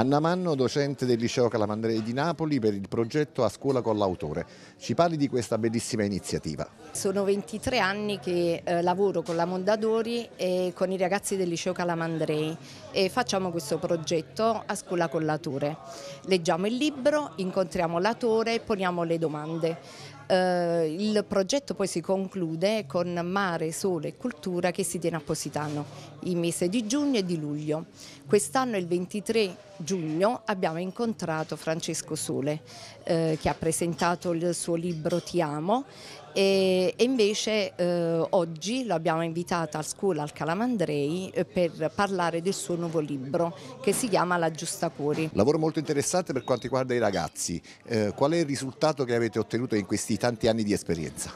Anna Manno, docente del liceo Calamandrei di Napoli per il progetto A Scuola con l'autore. Ci parli di questa bellissima iniziativa. Sono 23 anni che eh, lavoro con la Mondadori e con i ragazzi del liceo Calamandrei e facciamo questo progetto A Scuola con l'autore. Leggiamo il libro, incontriamo l'autore e poniamo le domande. Uh, il progetto poi si conclude con Mare, Sole e Cultura che si tiene a Positano il mese di giugno e di luglio. Quest'anno è il 23 giugno abbiamo incontrato Francesco Sule eh, che ha presentato il suo libro Ti amo e, e invece eh, oggi abbiamo invitato a scuola al Calamandrei eh, per parlare del suo nuovo libro che si chiama La Giusta Curi. Lavoro molto interessante per quanto riguarda i ragazzi. Eh, qual è il risultato che avete ottenuto in questi tanti anni di esperienza?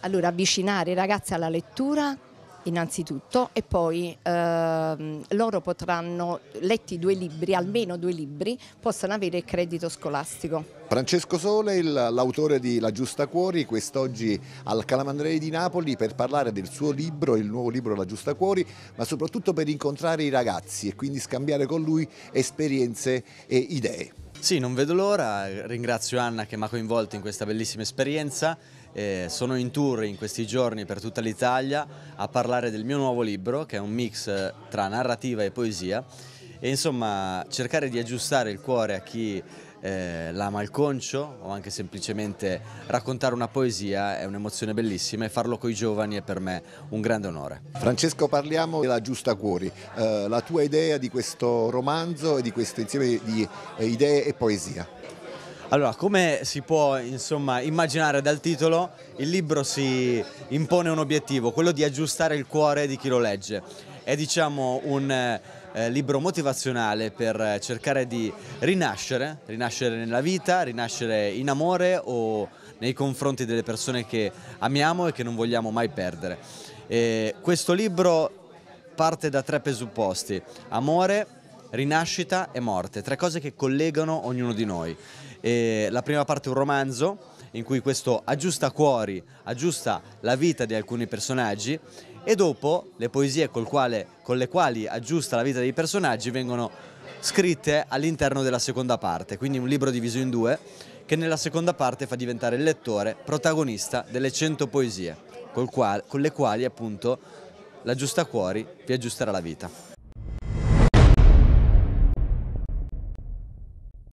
Allora, avvicinare i ragazzi alla lettura innanzitutto e poi ehm, loro potranno, letti due libri, almeno due libri, possono avere il credito scolastico. Francesco Sole, l'autore di La Giusta Cuori, quest'oggi al Calamandrei di Napoli per parlare del suo libro, il nuovo libro La Giusta Cuori, ma soprattutto per incontrare i ragazzi e quindi scambiare con lui esperienze e idee. Sì, non vedo l'ora, ringrazio Anna che mi ha coinvolto in questa bellissima esperienza eh, sono in tour in questi giorni per tutta l'Italia a parlare del mio nuovo libro che è un mix eh, tra narrativa e poesia e insomma cercare di aggiustare il cuore a chi eh, il concio o anche semplicemente raccontare una poesia è un'emozione bellissima e farlo coi giovani è per me un grande onore. Francesco parliamo della Giusta Cuori, eh, la tua idea di questo romanzo e di questo insieme di eh, idee e poesia. Allora, come si può insomma, immaginare dal titolo, il libro si impone un obiettivo, quello di aggiustare il cuore di chi lo legge. È diciamo un eh, libro motivazionale per cercare di rinascere, rinascere nella vita, rinascere in amore o nei confronti delle persone che amiamo e che non vogliamo mai perdere. E questo libro parte da tre presupposti, amore, rinascita e morte, tre cose che collegano ognuno di noi. E la prima parte è un romanzo in cui questo aggiusta cuori, aggiusta la vita di alcuni personaggi e dopo le poesie quale, con le quali aggiusta la vita dei personaggi vengono scritte all'interno della seconda parte, quindi un libro diviso in due che nella seconda parte fa diventare il lettore protagonista delle 100 poesie, quale, con le quali appunto la cuori vi aggiusterà la vita.